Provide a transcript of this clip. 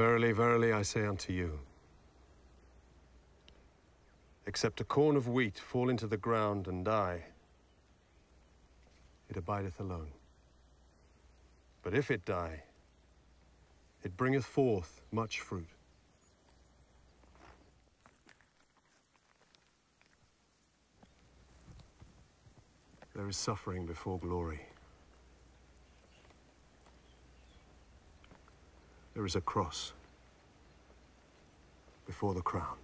Verily, verily, I say unto you, except a corn of wheat fall into the ground and die, it abideth alone. But if it die, it bringeth forth much fruit. There is suffering before glory. There is a cross before the crown.